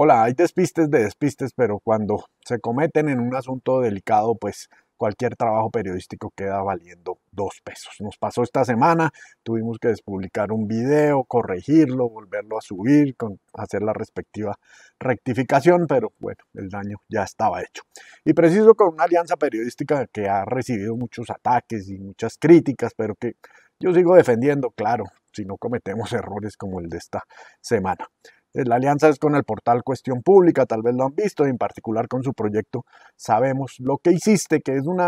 Hola, hay despistes de despistes, pero cuando se cometen en un asunto delicado, pues cualquier trabajo periodístico queda valiendo dos pesos. Nos pasó esta semana, tuvimos que despublicar un video, corregirlo, volverlo a subir, con, hacer la respectiva rectificación, pero bueno, el daño ya estaba hecho. Y preciso con una alianza periodística que ha recibido muchos ataques y muchas críticas, pero que yo sigo defendiendo, claro, si no cometemos errores como el de esta semana. Eh, la alianza es con el portal Cuestión Pública, tal vez lo han visto, en particular con su proyecto Sabemos lo que hiciste, que es un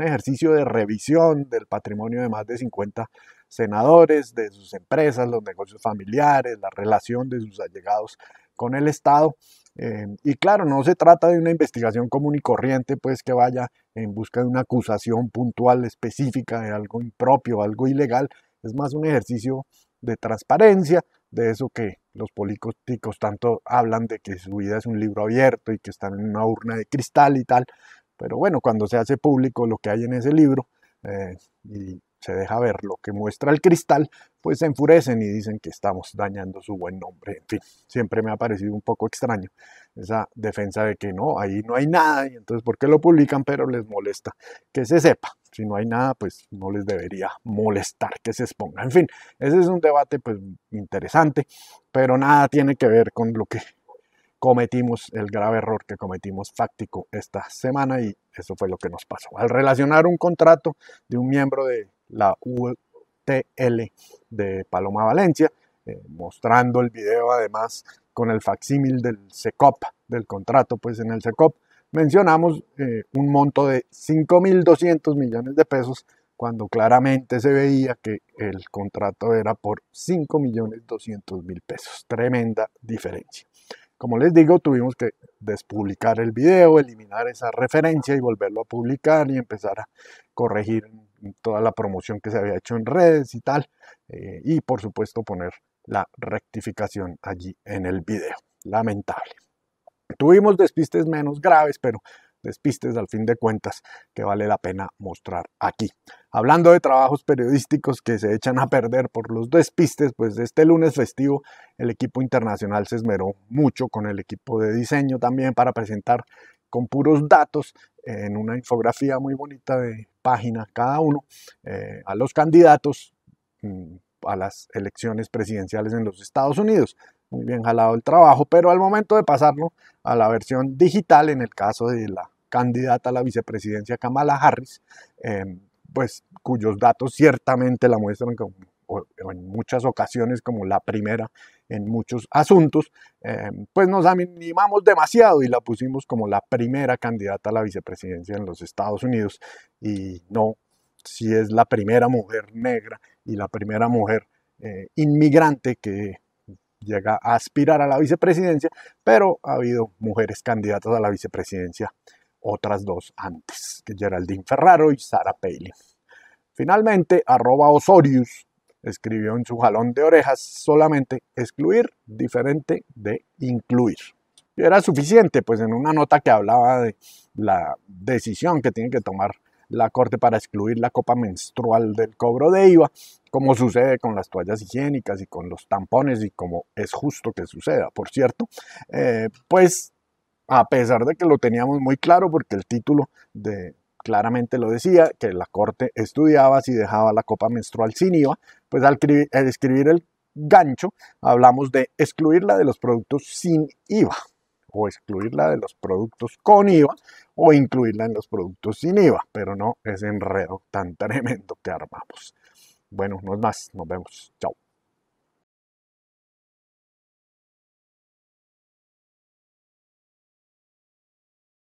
ejercicio de revisión del patrimonio de más de 50 senadores, de sus empresas, los negocios familiares, la relación de sus allegados con el Estado. Eh, y claro, no se trata de una investigación común y corriente, pues que vaya en busca de una acusación puntual, específica, de algo impropio, algo ilegal. Es más un ejercicio de transparencia, de eso que los políticos tanto hablan de que su vida es un libro abierto y que están en una urna de cristal y tal. Pero bueno, cuando se hace público lo que hay en ese libro eh, y se deja ver lo que muestra el cristal, pues se enfurecen y dicen que estamos dañando su buen nombre. En fin, siempre me ha parecido un poco extraño esa defensa de que no, ahí no hay nada, y entonces ¿por qué lo publican? Pero les molesta que se sepa. Si no hay nada, pues no les debería molestar que se exponga. En fin, ese es un debate pues interesante, pero nada tiene que ver con lo que cometimos el grave error que cometimos fáctico esta semana y eso fue lo que nos pasó. Al relacionar un contrato de un miembro de la UTL de Paloma Valencia, eh, mostrando el video además con el facsímil del SECOP, del contrato, pues en el SECOP mencionamos eh, un monto de 5.200 millones de pesos cuando claramente se veía que el contrato era por 5.200.000 pesos. Tremenda diferencia. Como les digo, tuvimos que despublicar el video, eliminar esa referencia y volverlo a publicar y empezar a corregir toda la promoción que se había hecho en redes y tal. Eh, y por supuesto poner la rectificación allí en el video. Lamentable. Tuvimos despistes menos graves, pero despistes al fin de cuentas que vale la pena mostrar aquí. Hablando de trabajos periodísticos que se echan a perder por los despistes, pues este lunes festivo el equipo internacional se esmeró mucho con el equipo de diseño también para presentar con puros datos eh, en una infografía muy bonita de página cada uno eh, a los candidatos mm, a las elecciones presidenciales en los Estados Unidos. Muy bien jalado el trabajo, pero al momento de pasarlo a la versión digital, en el caso de la candidata a la vicepresidencia Kamala Harris, em, pues cuyos datos ciertamente la muestran como en muchas ocasiones como la primera en muchos asuntos, eh, pues nos animamos demasiado y la pusimos como la primera candidata a la vicepresidencia en los Estados Unidos y no si es la primera mujer negra y la primera mujer eh, inmigrante que llega a aspirar a la vicepresidencia, pero ha habido mujeres candidatas a la vicepresidencia, otras dos antes, que Geraldine Ferraro y Sara Palin. Finalmente, arroba escribió en su jalón de orejas solamente excluir diferente de incluir. Y era suficiente, pues en una nota que hablaba de la decisión que tiene que tomar la Corte para excluir la copa menstrual del cobro de IVA, como sucede con las toallas higiénicas y con los tampones y como es justo que suceda, por cierto, eh, pues a pesar de que lo teníamos muy claro porque el título de, claramente lo decía, que la corte estudiaba si dejaba la copa menstrual sin IVA, pues al, escribir el gancho hablamos de excluirla de los productos sin IVA o excluirla de los productos con IVA o incluirla en los productos sin IVA, pero no es enredo tan tremendo que armamos. Bueno, no es más, nos vemos, chao.